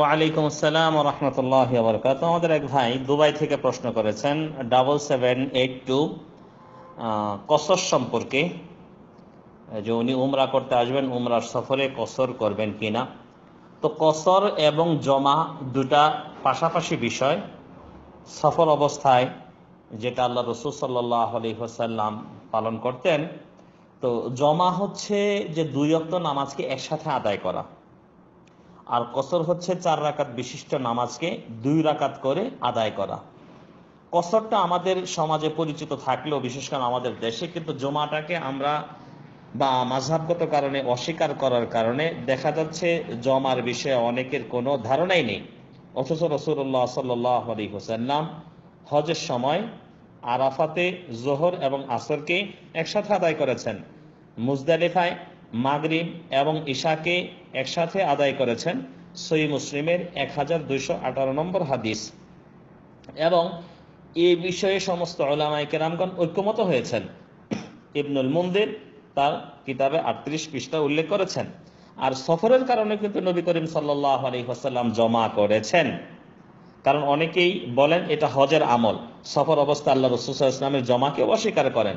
ওয়ালাইকুম আসসালাম রহমতুল্লাহ বরকাত আমাদের এক ভাই দুবাই থেকে প্রশ্ন করেছেন ডাবল সেভেন এইট টু কসর সম্পর্কে যে উনি উমরা করতে আসবেন উমরার সফরে কসর করবেন কিনা তো কসর এবং জমা দুটা পাশাপাশি বিষয় সফর অবস্থায় যেটা আল্লাহ রসুল সাল্লাহ আলী হোসাল্লাম পালন করতেন তো জমা হচ্ছে যে দুই অক্ত নামাজকে একসাথে আদায় করা আর কসর হচ্ছে চার রাকাত বিশিষ্ট নামাজকে দুই রাকাত করে আদায় করা কসরটা আমাদের সমাজে পরিচিত থাকলেও বিশেষ করে আমাদের দেশে কিন্তু জমাটাকে আমরা বা মাঝাবগত কারণে অস্বীকার করার কারণে দেখা যাচ্ছে জমার বিষয়ে অনেকের কোনো ধারণাই নেই অথচ রসুল্লাহ সাল্লি আলী হজের সময় আরাফাতে জোহর এবং আসরকে একসাথে আদায় করেছেন মুজদালিফায় মাগরিব এবং ঈশাকে একসাথে আদায় করেছেন সই মুসলিমের এক হাজার দুইশো আঠারো নম্বর হাদিস এবং এ বিষয়ে সমস্ত ওলামাইকেরামগণ ঐক্যমত হয়েছেন ইবনুল মন্দির তার কিতাবে আটত্রিশ পৃষ্ঠা উল্লেখ করেছেন আর সফরের কারণে কিন্তু নবী করিম সাল্লাম জমা করেছেন কারণ অনেকেই বলেন এটা হজের আমল সফর অবস্থা আল্লাহ রসুল ইসলামের জমাকে অস্বীকার করেন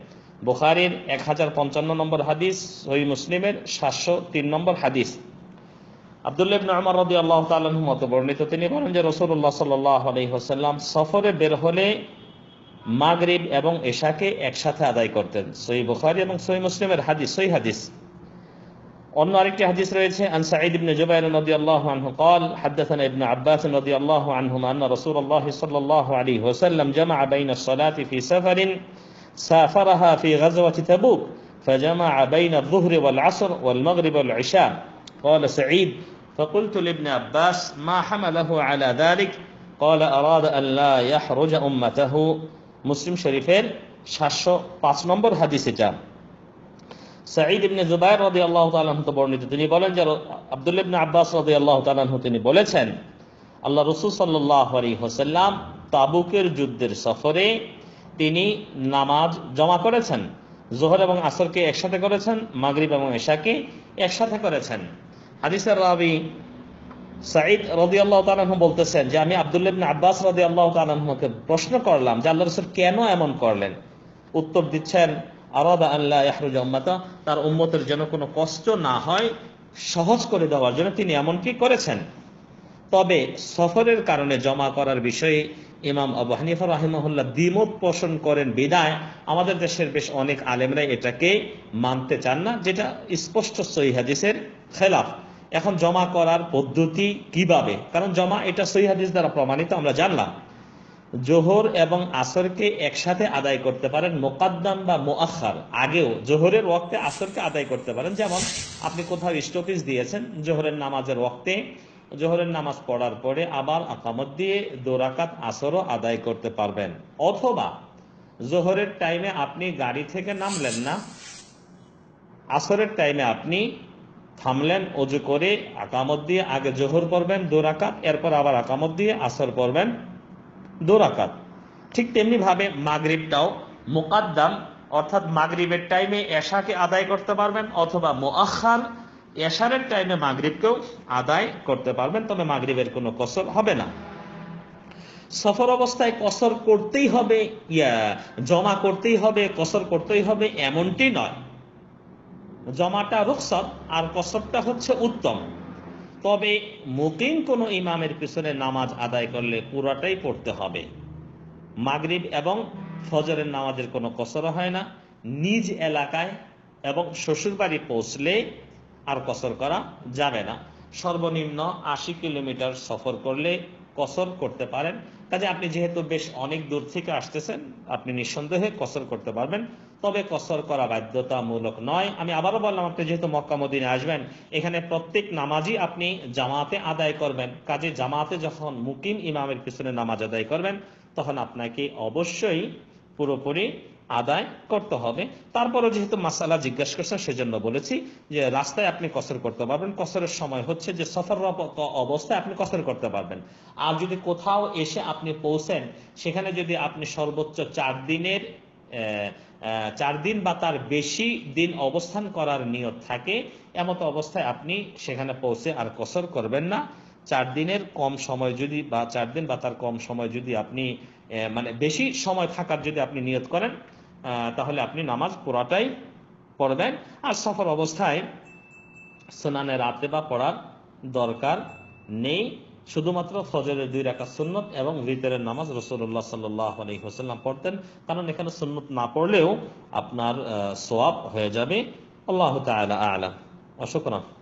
বুখারির এক হাজার পঞ্চান্ন নম্বর হাদিস সহি মুসলিমের সাতশো তিন নম্বর হাদিস আবদুল্লাহ ইবনে আল্লাহ বর্ণিত তিনি বলেন যে রসুল্লাহ সাল্লাহ সফরে বের হলে মাগরিব এবং এশাকে একসাথে আদায় করতেন সহি বুখারি এবং সহি মুসলিমের হাদিস সহি হাদিস অন্য আরেকটি হাদিস রয়েছে আন سافرها في غزوة تبوك فجمع بين الظهر والعصر والمغرب والعشاء قال سعيد فقلت لابن عباس ما حمله على ذلك قال أراد أن لا يحرج أمته مسلم شريفين شاشة باس نمبر حديث جام سعيد بن زبير رضي الله تعالى عنه تبورني تتني بولن جر عبد الله بن عباس رضي الله تعالى عنه تتني بولن الله رسول صلى الله عليه وسلم تابوكر جدر سفره তিনি নামাজ জমা করেছেন জোহর এবং আসরকে একসাথে করেছেন মাগরীব এবং এশাকে একসাথে করেছেন হাদিসের রাবি সাঈদ রদি আল্লাহ তালহ বলতেছেন যে আমি আবদুল্লাবিন আব্বাস রদি আল্লাহ তালহকে প্রশ্ন করলাম যে আল্লাহ রসুল কেন এমন করলেন উত্তর দিচ্ছেন আরাদা আল্লাহ ইয়াহরুজ উম্মাতা তার উম্মতের যেন কোনো কষ্ট না হয় সহজ করে দেওয়ার জন্য তিনি এমনটি করেছেন তবে সফরের কারণে জমা করার বিষয়ে ইমাম আবু হানিফা রাহিমহল্লা দ্বিমত পোষণ করেন বিদায় আমাদের দেশের বেশ অনেক আলেমরা এটাকে মানতে চান না যেটা স্পষ্ট সহিহাদিসের খেলাফ এখন জমা করার পদ্ধতি কিভাবে কারণ জমা এটা সহিহাদিস দ্বারা প্রমাণিত আমরা জানলাম জোহর এবং আসরকে একসাথে আদায় করতে পারেন মোকাদ্দাম বা মোয়াক্ষার আগেও জোহরের ওয়াক্তে আসরকে আদায় করতে পারেন যেমন আপনি কোথাও স্টপিস দিয়েছেন জোহরের নামাজের ওয়াক্তে জোহরের নামাজ পড়ার পরে আবার আকামত দিয়ে দোরাকাত আসরও আদায় করতে পারবেন অথবা জোহরের টাইমে আপনি গাড়ি থেকে নামলেন না আসরের টাইমে আপনি থামলেন অজু করে আকামত দিয়ে আগে জোহর পড়বেন দোরাকাত এরপর আবার আকামত দিয়ে আসর পড়বেন দোরাকাত ঠিক তেমনিভাবে মাগরীবটাও মোকাদ্দাম অর্থাৎ মাগরীবের টাইমে এশাকে আদায় করতে পারবেন অথবা মোয়াখান এশারের টাইমে মাগরীবকেও আদায় করতে পারবেন তবে মাগরীবের কোনো কসর হবে না সফর অবস্থায় কসর করতেই হবে ইয়া জমা করতেই হবে কসর করতেই হবে এমনটি নয় জমাটা রুকসত আর কসরটা হচ্ছে উত্তম তবে মুকিম কোনো ইমামের পিছনে নামাজ আদায় করলে পুরাটাই পড়তে হবে মাগরিব এবং ফজরের নামাজের কোনো কসর হয় না নিজ এলাকায় এবং শ্বশুরবাড়ি পৌঁছলে আর কসর করা যাবে না সর্বনিম্ন আশি কিলোমিটার সফর করলে কসর করতে পারেন কাজে আপনি যেহেতু বেশ অনেক দূর থেকে আসতেছেন আপনি নিঃসন্দেহে কসর করতে পারবেন তবে কসর করা বাধ্যতামূলক নয় আমি আবারও বললাম আপনি যেহেতু মক্কা আসবেন এখানে প্রত্যেক নামাজই আপনি জামাতে আদায় করবেন কাজে জামাতে যখন মুকিম ইমামের পিছনে নামাজ আদায় করবেন তখন আপনাকে অবশ্যই পুরোপুরি আদায় করতে হবে তারপরে যেহেতু মাসালা জিজ্ঞাসা করছে সেজন্য বলেছি যে রাস্তায় আপনি কসর করতে পারবেন কসরের সময় হচ্ছে যে সফররত অবস্থায় আপনি কসর করতে পারবেন আর যদি কোথাও এসে আপনি পৌঁছেন সেখানে যদি আপনি সর্বোচ্চ চার দিনের চার দিন বা তার বেশি দিন অবস্থান করার নিয়ত থাকে এমত অবস্থায় আপনি সেখানে পৌঁছে আর কসর করবেন না চার দিনের কম সময় যদি বা চার দিন বা তার কম সময় যদি আপনি মানে বেশি সময় থাকার যদি আপনি নিয়ত করেন তাহলে আপনি নামাজ পুরাটাই পড়বেন আর সফর অবস্থায় সোনানে রাতে বা পড়ার দরকার নেই শুধুমাত্র ফজরের দুই রাখা সুন্নত এবং ভিতরের নামাজ রসুল্লাহ সাল্লি হোসাল্লাম পড়তেন কারণ এখানে সুন্নত না পড়লেও আপনার সোয়াব হয়ে যাবে আল্লাহ তালা আলাম অশোকরাম